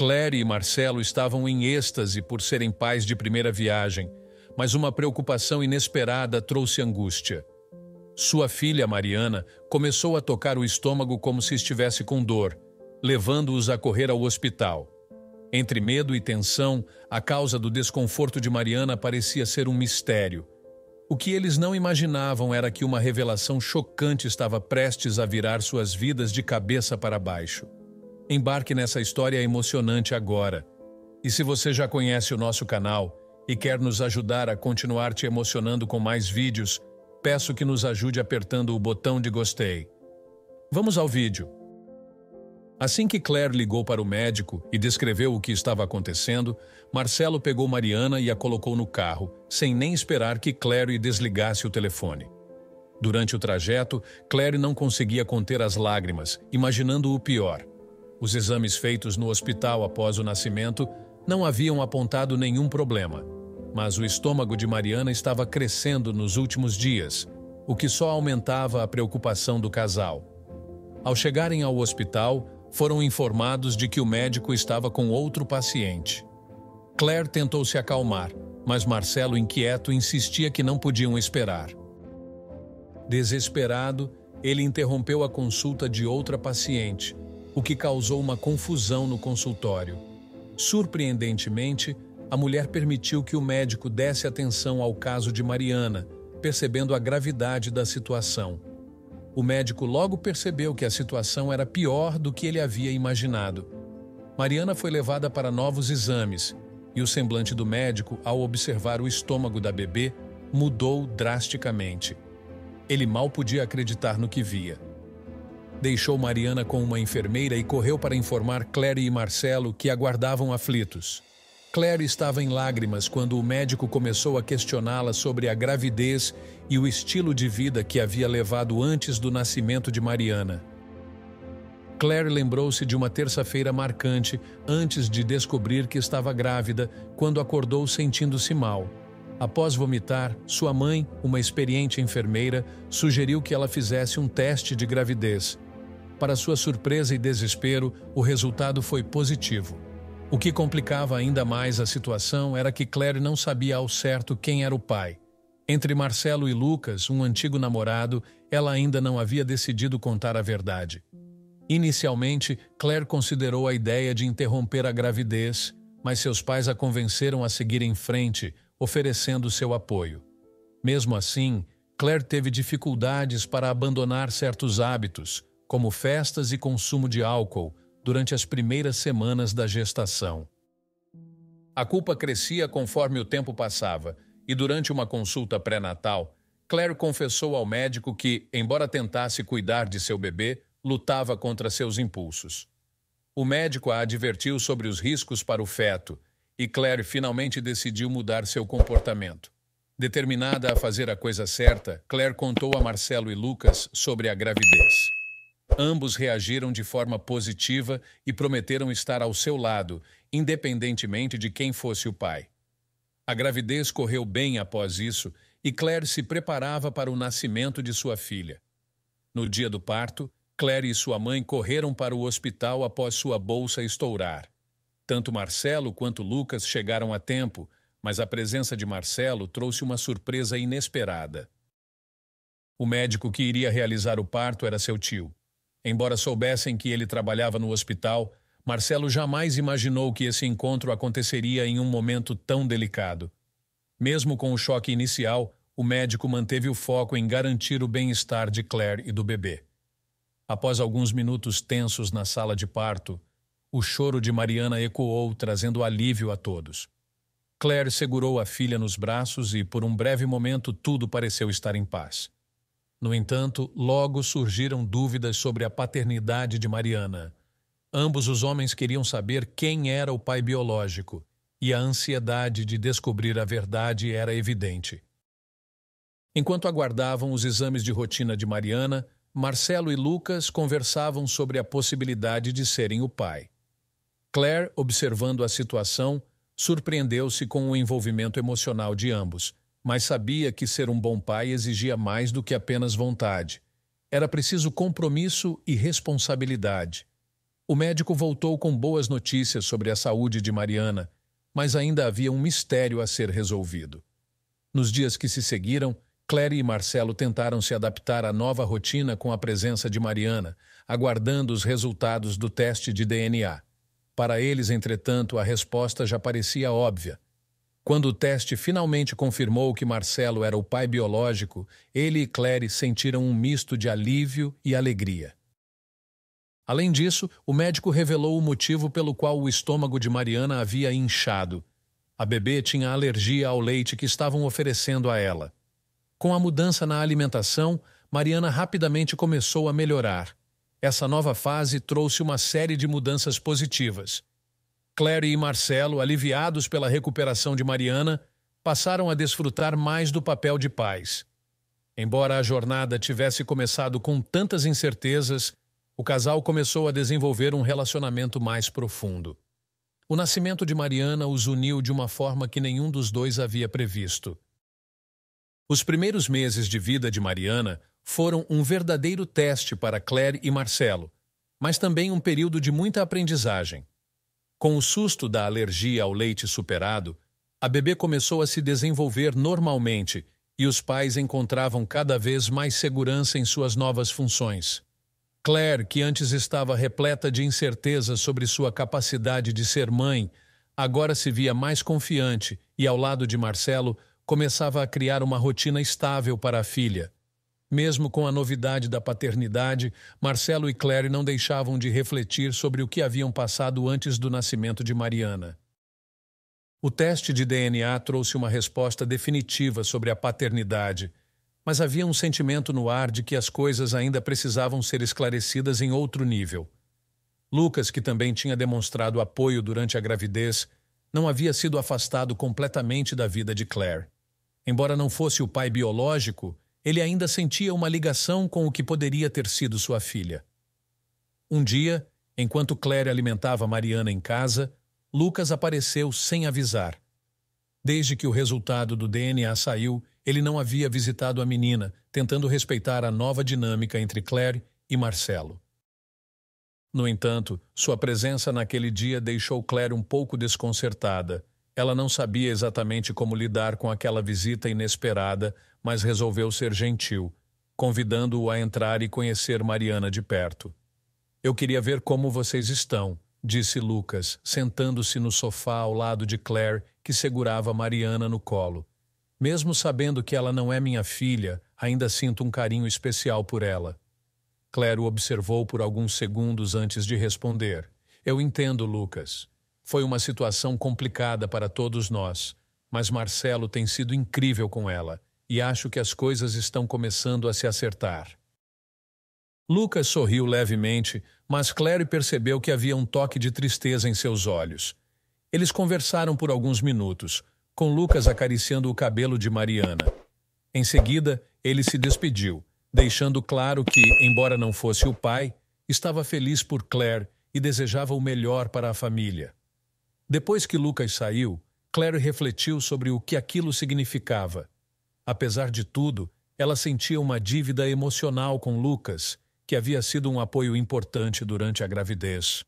Claire e Marcelo estavam em êxtase por serem pais de primeira viagem, mas uma preocupação inesperada trouxe angústia. Sua filha, Mariana, começou a tocar o estômago como se estivesse com dor, levando-os a correr ao hospital. Entre medo e tensão, a causa do desconforto de Mariana parecia ser um mistério. O que eles não imaginavam era que uma revelação chocante estava prestes a virar suas vidas de cabeça para baixo. Embarque nessa história emocionante agora. E se você já conhece o nosso canal e quer nos ajudar a continuar te emocionando com mais vídeos, peço que nos ajude apertando o botão de gostei. Vamos ao vídeo. Assim que Claire ligou para o médico e descreveu o que estava acontecendo, Marcelo pegou Mariana e a colocou no carro, sem nem esperar que Claire desligasse o telefone. Durante o trajeto, Claire não conseguia conter as lágrimas, imaginando o pior. Os exames feitos no hospital após o nascimento não haviam apontado nenhum problema, mas o estômago de Mariana estava crescendo nos últimos dias, o que só aumentava a preocupação do casal. Ao chegarem ao hospital, foram informados de que o médico estava com outro paciente. Claire tentou se acalmar, mas Marcelo, inquieto, insistia que não podiam esperar. Desesperado, ele interrompeu a consulta de outra paciente o que causou uma confusão no consultório. Surpreendentemente, a mulher permitiu que o médico desse atenção ao caso de Mariana, percebendo a gravidade da situação. O médico logo percebeu que a situação era pior do que ele havia imaginado. Mariana foi levada para novos exames e o semblante do médico, ao observar o estômago da bebê, mudou drasticamente. Ele mal podia acreditar no que via deixou Mariana com uma enfermeira e correu para informar Claire e Marcelo, que aguardavam aflitos. Claire estava em lágrimas quando o médico começou a questioná-la sobre a gravidez e o estilo de vida que havia levado antes do nascimento de Mariana. Claire lembrou-se de uma terça-feira marcante antes de descobrir que estava grávida, quando acordou sentindo-se mal. Após vomitar, sua mãe, uma experiente enfermeira, sugeriu que ela fizesse um teste de gravidez. Para sua surpresa e desespero, o resultado foi positivo. O que complicava ainda mais a situação era que Claire não sabia ao certo quem era o pai. Entre Marcelo e Lucas, um antigo namorado, ela ainda não havia decidido contar a verdade. Inicialmente, Claire considerou a ideia de interromper a gravidez, mas seus pais a convenceram a seguir em frente, oferecendo seu apoio. Mesmo assim, Claire teve dificuldades para abandonar certos hábitos, como festas e consumo de álcool, durante as primeiras semanas da gestação. A culpa crescia conforme o tempo passava, e durante uma consulta pré-natal, Claire confessou ao médico que, embora tentasse cuidar de seu bebê, lutava contra seus impulsos. O médico a advertiu sobre os riscos para o feto e Claire finalmente decidiu mudar seu comportamento. Determinada a fazer a coisa certa, Claire contou a Marcelo e Lucas sobre a gravidez. Ambos reagiram de forma positiva e prometeram estar ao seu lado, independentemente de quem fosse o pai. A gravidez correu bem após isso e Claire se preparava para o nascimento de sua filha. No dia do parto, Claire e sua mãe correram para o hospital após sua bolsa estourar. Tanto Marcelo quanto Lucas chegaram a tempo, mas a presença de Marcelo trouxe uma surpresa inesperada. O médico que iria realizar o parto era seu tio. Embora soubessem que ele trabalhava no hospital, Marcelo jamais imaginou que esse encontro aconteceria em um momento tão delicado. Mesmo com o choque inicial, o médico manteve o foco em garantir o bem-estar de Claire e do bebê. Após alguns minutos tensos na sala de parto, o choro de Mariana ecoou, trazendo alívio a todos. Claire segurou a filha nos braços e, por um breve momento, tudo pareceu estar em paz. No entanto, logo surgiram dúvidas sobre a paternidade de Mariana. Ambos os homens queriam saber quem era o pai biológico, e a ansiedade de descobrir a verdade era evidente. Enquanto aguardavam os exames de rotina de Mariana, Marcelo e Lucas conversavam sobre a possibilidade de serem o pai. Claire, observando a situação, surpreendeu-se com o envolvimento emocional de ambos mas sabia que ser um bom pai exigia mais do que apenas vontade. Era preciso compromisso e responsabilidade. O médico voltou com boas notícias sobre a saúde de Mariana, mas ainda havia um mistério a ser resolvido. Nos dias que se seguiram, Claire e Marcelo tentaram se adaptar à nova rotina com a presença de Mariana, aguardando os resultados do teste de DNA. Para eles, entretanto, a resposta já parecia óbvia. Quando o teste finalmente confirmou que Marcelo era o pai biológico, ele e Claire sentiram um misto de alívio e alegria. Além disso, o médico revelou o motivo pelo qual o estômago de Mariana havia inchado. A bebê tinha alergia ao leite que estavam oferecendo a ela. Com a mudança na alimentação, Mariana rapidamente começou a melhorar. Essa nova fase trouxe uma série de mudanças positivas. Clary e Marcelo, aliviados pela recuperação de Mariana, passaram a desfrutar mais do papel de pais. Embora a jornada tivesse começado com tantas incertezas, o casal começou a desenvolver um relacionamento mais profundo. O nascimento de Mariana os uniu de uma forma que nenhum dos dois havia previsto. Os primeiros meses de vida de Mariana foram um verdadeiro teste para Claire e Marcelo, mas também um período de muita aprendizagem. Com o susto da alergia ao leite superado, a bebê começou a se desenvolver normalmente e os pais encontravam cada vez mais segurança em suas novas funções. Claire, que antes estava repleta de incertezas sobre sua capacidade de ser mãe, agora se via mais confiante e, ao lado de Marcelo, começava a criar uma rotina estável para a filha. Mesmo com a novidade da paternidade, Marcelo e Claire não deixavam de refletir sobre o que haviam passado antes do nascimento de Mariana. O teste de DNA trouxe uma resposta definitiva sobre a paternidade, mas havia um sentimento no ar de que as coisas ainda precisavam ser esclarecidas em outro nível. Lucas, que também tinha demonstrado apoio durante a gravidez, não havia sido afastado completamente da vida de Claire. Embora não fosse o pai biológico, ele ainda sentia uma ligação com o que poderia ter sido sua filha. Um dia, enquanto Claire alimentava Mariana em casa, Lucas apareceu sem avisar. Desde que o resultado do DNA saiu, ele não havia visitado a menina, tentando respeitar a nova dinâmica entre Claire e Marcelo. No entanto, sua presença naquele dia deixou Claire um pouco desconcertada. Ela não sabia exatamente como lidar com aquela visita inesperada, mas resolveu ser gentil, convidando-o a entrar e conhecer Mariana de perto. Eu queria ver como vocês estão, disse Lucas, sentando-se no sofá ao lado de Claire, que segurava Mariana no colo. Mesmo sabendo que ela não é minha filha, ainda sinto um carinho especial por ela. Claire o observou por alguns segundos antes de responder. Eu entendo, Lucas. Foi uma situação complicada para todos nós, mas Marcelo tem sido incrível com ela e acho que as coisas estão começando a se acertar. Lucas sorriu levemente, mas Clary percebeu que havia um toque de tristeza em seus olhos. Eles conversaram por alguns minutos, com Lucas acariciando o cabelo de Mariana. Em seguida, ele se despediu, deixando claro que, embora não fosse o pai, estava feliz por Claire e desejava o melhor para a família. Depois que Lucas saiu, Claire refletiu sobre o que aquilo significava. Apesar de tudo, ela sentia uma dívida emocional com Lucas, que havia sido um apoio importante durante a gravidez.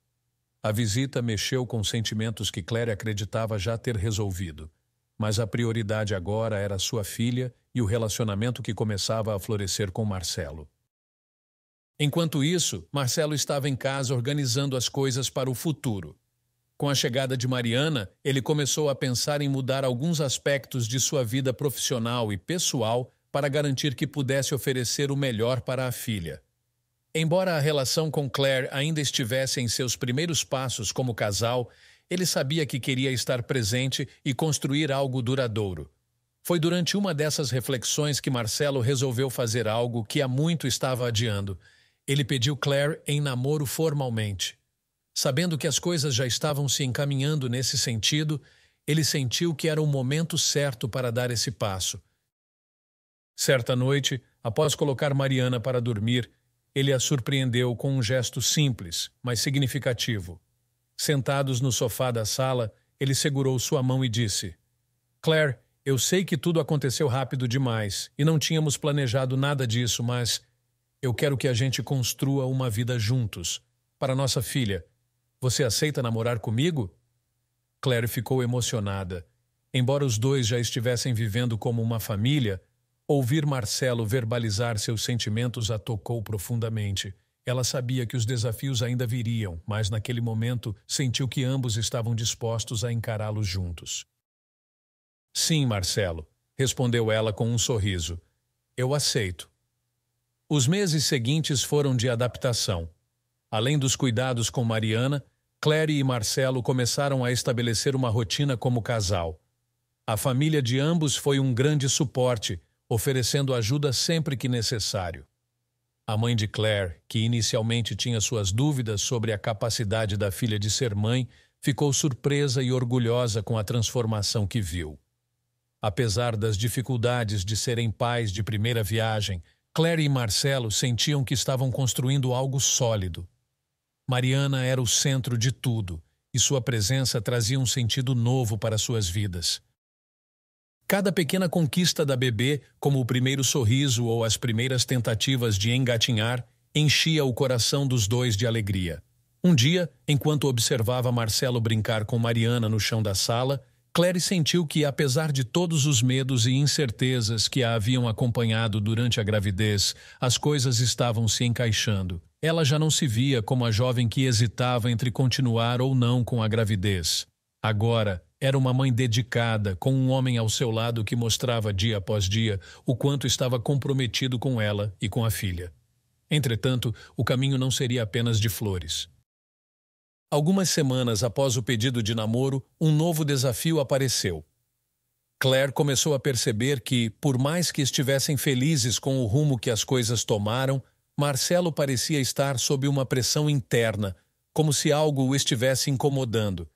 A visita mexeu com sentimentos que Claire acreditava já ter resolvido, mas a prioridade agora era sua filha e o relacionamento que começava a florescer com Marcelo. Enquanto isso, Marcelo estava em casa organizando as coisas para o futuro. Com a chegada de Mariana, ele começou a pensar em mudar alguns aspectos de sua vida profissional e pessoal para garantir que pudesse oferecer o melhor para a filha. Embora a relação com Claire ainda estivesse em seus primeiros passos como casal, ele sabia que queria estar presente e construir algo duradouro. Foi durante uma dessas reflexões que Marcelo resolveu fazer algo que há muito estava adiando. Ele pediu Claire em namoro formalmente. Sabendo que as coisas já estavam se encaminhando nesse sentido, ele sentiu que era o momento certo para dar esse passo. Certa noite, após colocar Mariana para dormir, ele a surpreendeu com um gesto simples, mas significativo. Sentados no sofá da sala, ele segurou sua mão e disse: Claire, eu sei que tudo aconteceu rápido demais e não tínhamos planejado nada disso, mas eu quero que a gente construa uma vida juntos, para nossa filha, você aceita namorar comigo? Claire ficou emocionada. Embora os dois já estivessem vivendo como uma família, ouvir Marcelo verbalizar seus sentimentos a tocou profundamente. Ela sabia que os desafios ainda viriam, mas naquele momento sentiu que ambos estavam dispostos a encará-los juntos. Sim, Marcelo, respondeu ela com um sorriso. Eu aceito. Os meses seguintes foram de adaptação. Além dos cuidados com Mariana, Clary e Marcelo começaram a estabelecer uma rotina como casal. A família de ambos foi um grande suporte, oferecendo ajuda sempre que necessário. A mãe de Claire, que inicialmente tinha suas dúvidas sobre a capacidade da filha de ser mãe, ficou surpresa e orgulhosa com a transformação que viu. Apesar das dificuldades de serem pais de primeira viagem, Claire e Marcelo sentiam que estavam construindo algo sólido. Mariana era o centro de tudo e sua presença trazia um sentido novo para suas vidas. Cada pequena conquista da bebê, como o primeiro sorriso ou as primeiras tentativas de engatinhar, enchia o coração dos dois de alegria. Um dia, enquanto observava Marcelo brincar com Mariana no chão da sala, Clary sentiu que, apesar de todos os medos e incertezas que a haviam acompanhado durante a gravidez, as coisas estavam se encaixando. Ela já não se via como a jovem que hesitava entre continuar ou não com a gravidez. Agora, era uma mãe dedicada, com um homem ao seu lado que mostrava dia após dia o quanto estava comprometido com ela e com a filha. Entretanto, o caminho não seria apenas de flores. Algumas semanas após o pedido de namoro, um novo desafio apareceu. Claire começou a perceber que, por mais que estivessem felizes com o rumo que as coisas tomaram, Marcelo parecia estar sob uma pressão interna, como se algo o estivesse incomodando.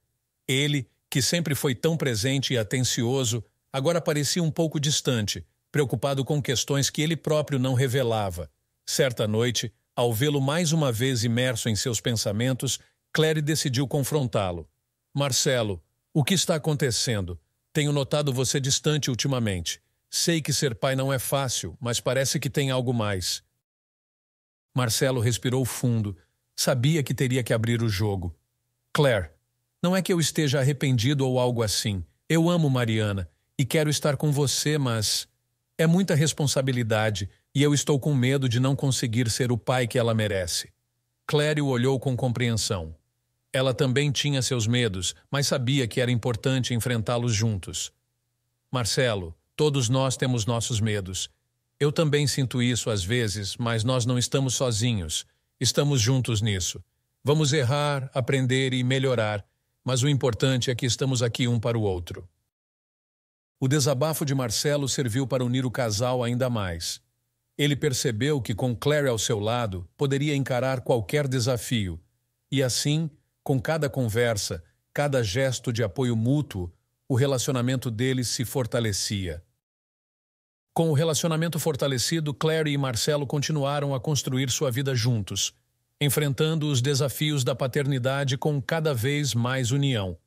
Ele, que sempre foi tão presente e atencioso, agora parecia um pouco distante, preocupado com questões que ele próprio não revelava. Certa noite, ao vê-lo mais uma vez imerso em seus pensamentos, Clary decidiu confrontá-lo. Marcelo, o que está acontecendo? Tenho notado você distante ultimamente. Sei que ser pai não é fácil, mas parece que tem algo mais. Marcelo respirou fundo. Sabia que teria que abrir o jogo. Claire, não é que eu esteja arrependido ou algo assim. Eu amo Mariana e quero estar com você, mas. É muita responsabilidade e eu estou com medo de não conseguir ser o pai que ela merece. Claire o olhou com compreensão. Ela também tinha seus medos, mas sabia que era importante enfrentá-los juntos. Marcelo, todos nós temos nossos medos eu também sinto isso às vezes, mas nós não estamos sozinhos. Estamos juntos nisso. Vamos errar, aprender e melhorar, mas o importante é que estamos aqui um para o outro. O desabafo de Marcelo serviu para unir o casal ainda mais. Ele percebeu que, com Claire ao seu lado, poderia encarar qualquer desafio. E assim, com cada conversa, cada gesto de apoio mútuo, o relacionamento deles se fortalecia. Com o relacionamento fortalecido, Clary e Marcelo continuaram a construir sua vida juntos, enfrentando os desafios da paternidade com cada vez mais união.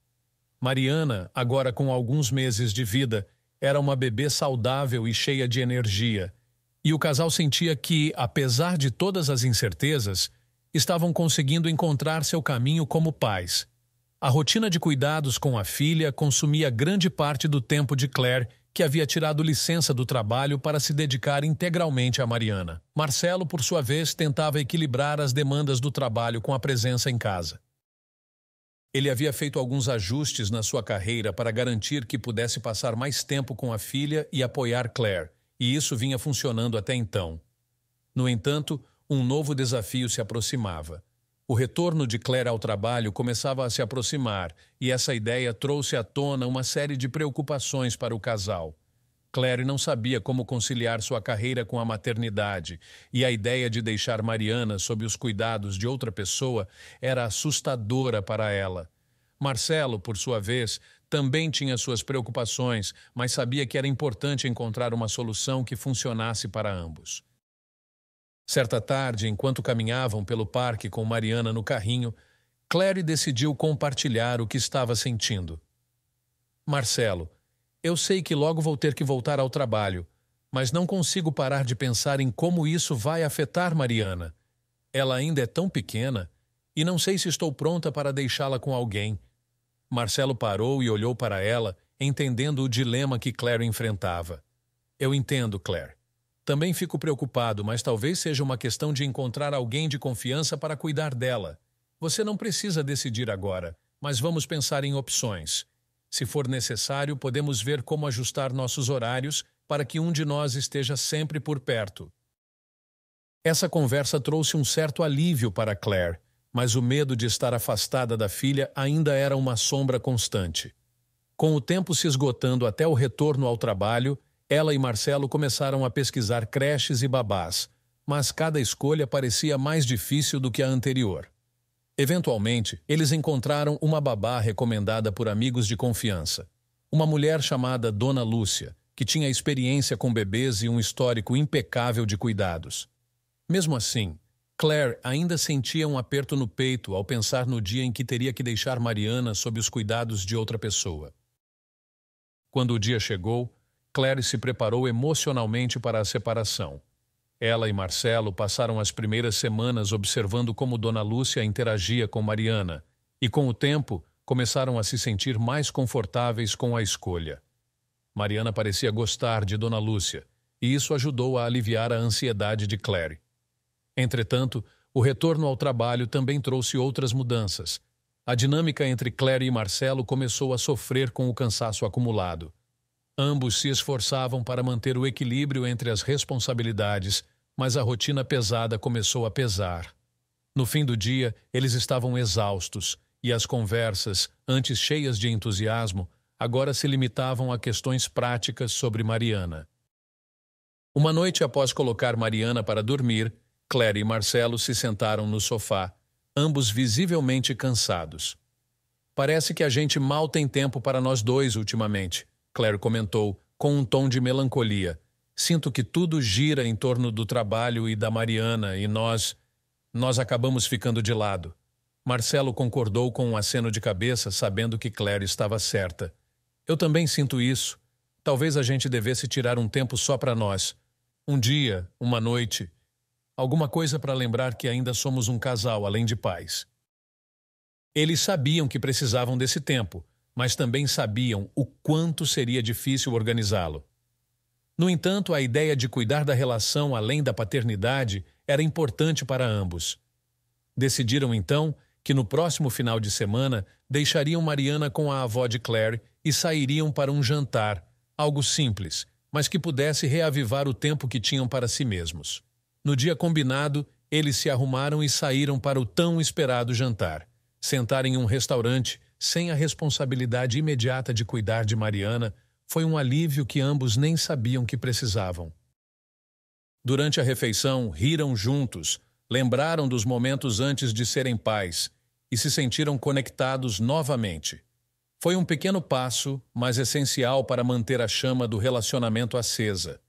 Mariana, agora com alguns meses de vida, era uma bebê saudável e cheia de energia, e o casal sentia que, apesar de todas as incertezas, estavam conseguindo encontrar seu caminho como pais. A rotina de cuidados com a filha consumia grande parte do tempo de Claire que havia tirado licença do trabalho para se dedicar integralmente a Mariana. Marcelo, por sua vez, tentava equilibrar as demandas do trabalho com a presença em casa. Ele havia feito alguns ajustes na sua carreira para garantir que pudesse passar mais tempo com a filha e apoiar Claire, e isso vinha funcionando até então. No entanto, um novo desafio se aproximava. O retorno de Claire ao trabalho começava a se aproximar e essa ideia trouxe à tona uma série de preocupações para o casal. Claire não sabia como conciliar sua carreira com a maternidade, e a ideia de deixar Mariana sob os cuidados de outra pessoa era assustadora para ela. Marcelo, por sua vez, também tinha suas preocupações, mas sabia que era importante encontrar uma solução que funcionasse para ambos. Certa tarde, enquanto caminhavam pelo parque com Mariana no carrinho, Clary decidiu compartilhar o que estava sentindo. Marcelo, eu sei que logo vou ter que voltar ao trabalho, mas não consigo parar de pensar em como isso vai afetar Mariana. Ela ainda é tão pequena e não sei se estou pronta para deixá-la com alguém. Marcelo parou e olhou para ela, entendendo o dilema que Claire enfrentava. Eu entendo, Claire. Também fico preocupado, mas talvez seja uma questão de encontrar alguém de confiança para cuidar dela. Você não precisa decidir agora, mas vamos pensar em opções. Se for necessário, podemos ver como ajustar nossos horários para que um de nós esteja sempre por perto. Essa conversa trouxe um certo alívio para Claire, mas o medo de estar afastada da filha ainda era uma sombra constante. Com o tempo se esgotando até o retorno ao trabalho, ela e Marcelo começaram a pesquisar creches e babás, mas cada escolha parecia mais difícil do que a anterior. Eventualmente, eles encontraram uma babá recomendada por amigos de confiança. Uma mulher chamada Dona Lúcia, que tinha experiência com bebês e um histórico impecável de cuidados. Mesmo assim, Claire ainda sentia um aperto no peito ao pensar no dia em que teria que deixar Mariana sob os cuidados de outra pessoa. Quando o dia chegou, Claire se preparou emocionalmente para a separação. Ela e Marcelo passaram as primeiras semanas observando como Dona Lúcia interagia com Mariana e, com o tempo, começaram a se sentir mais confortáveis com a escolha. Mariana parecia gostar de Dona Lúcia e isso ajudou a aliviar a ansiedade de Claire. Entretanto, o retorno ao trabalho também trouxe outras mudanças. A dinâmica entre Claire e Marcelo começou a sofrer com o cansaço acumulado. Ambos se esforçavam para manter o equilíbrio entre as responsabilidades, mas a rotina pesada começou a pesar. No fim do dia, eles estavam exaustos e as conversas, antes cheias de entusiasmo, agora se limitavam a questões práticas sobre Mariana. Uma noite após colocar Mariana para dormir, Claire e Marcelo se sentaram no sofá, ambos visivelmente cansados. Parece que a gente mal tem tempo para nós dois ultimamente, Claire comentou, com um tom de melancolia. Sinto que tudo gira em torno do trabalho e da Mariana e nós. Nós acabamos ficando de lado. Marcelo concordou com um aceno de cabeça, sabendo que Claire estava certa. Eu também sinto isso. Talvez a gente devesse tirar um tempo só para nós. Um dia, uma noite. Alguma coisa para lembrar que ainda somos um casal além de pais. Eles sabiam que precisavam desse tempo, mas também sabiam o quanto seria difícil organizá-lo. No entanto, a ideia de cuidar da relação além da paternidade era importante para ambos. Decidiram então que no próximo final de semana deixariam Mariana com a avó de Claire e sairiam para um jantar, algo simples, mas que pudesse reavivar o tempo que tinham para si mesmos. No dia combinado, eles se arrumaram e saíram para o tão esperado jantar. Sentaram em um restaurante sem a responsabilidade imediata de cuidar de Mariana, foi um alívio que ambos nem sabiam que precisavam. Durante a refeição, riram juntos, lembraram dos momentos antes de serem pais e se sentiram conectados novamente. Foi um pequeno passo, mas essencial para manter a chama do relacionamento acesa.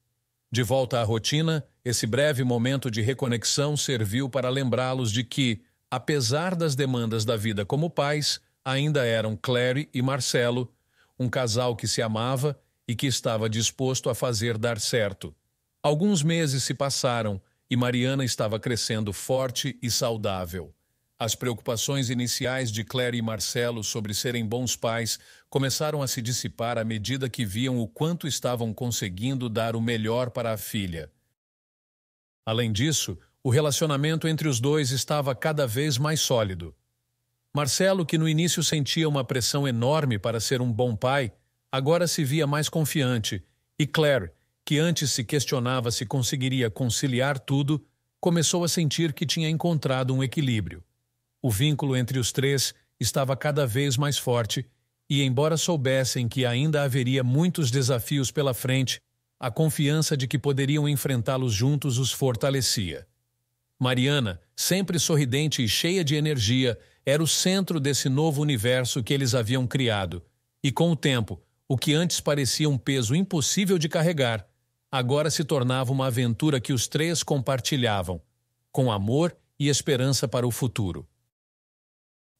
De volta à rotina, esse breve momento de reconexão serviu para lembrá-los de que, apesar das demandas da vida como pais, ainda eram Clary e Marcelo, um casal que se amava e que estava disposto a fazer dar certo. Alguns meses se passaram e Mariana estava crescendo forte e saudável. As preocupações iniciais de Claire e Marcelo sobre serem bons pais começaram a se dissipar à medida que viam o quanto estavam conseguindo dar o melhor para a filha. Além disso, o relacionamento entre os dois estava cada vez mais sólido. Marcelo, que no início sentia uma pressão enorme para ser um bom pai, agora se via mais confiante, e Claire, que antes se questionava se conseguiria conciliar tudo, começou a sentir que tinha encontrado um equilíbrio. O vínculo entre os três estava cada vez mais forte, e embora soubessem que ainda haveria muitos desafios pela frente, a confiança de que poderiam enfrentá-los juntos os fortalecia. Mariana, sempre sorridente e cheia de energia, era o centro desse novo universo que eles haviam criado. E com o tempo, o que antes parecia um peso impossível de carregar, agora se tornava uma aventura que os três compartilhavam, com amor e esperança para o futuro.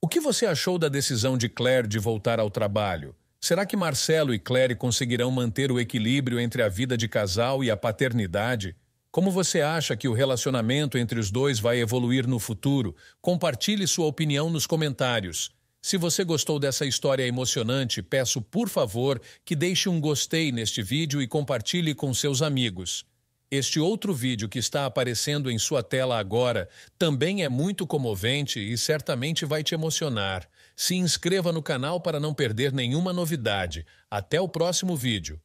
O que você achou da decisão de Claire de voltar ao trabalho? Será que Marcelo e Claire conseguirão manter o equilíbrio entre a vida de casal e a paternidade? Como você acha que o relacionamento entre os dois vai evoluir no futuro? Compartilhe sua opinião nos comentários. Se você gostou dessa história emocionante, peço por favor que deixe um gostei neste vídeo e compartilhe com seus amigos. Este outro vídeo que está aparecendo em sua tela agora também é muito comovente e certamente vai te emocionar. Se inscreva no canal para não perder nenhuma novidade. Até o próximo vídeo.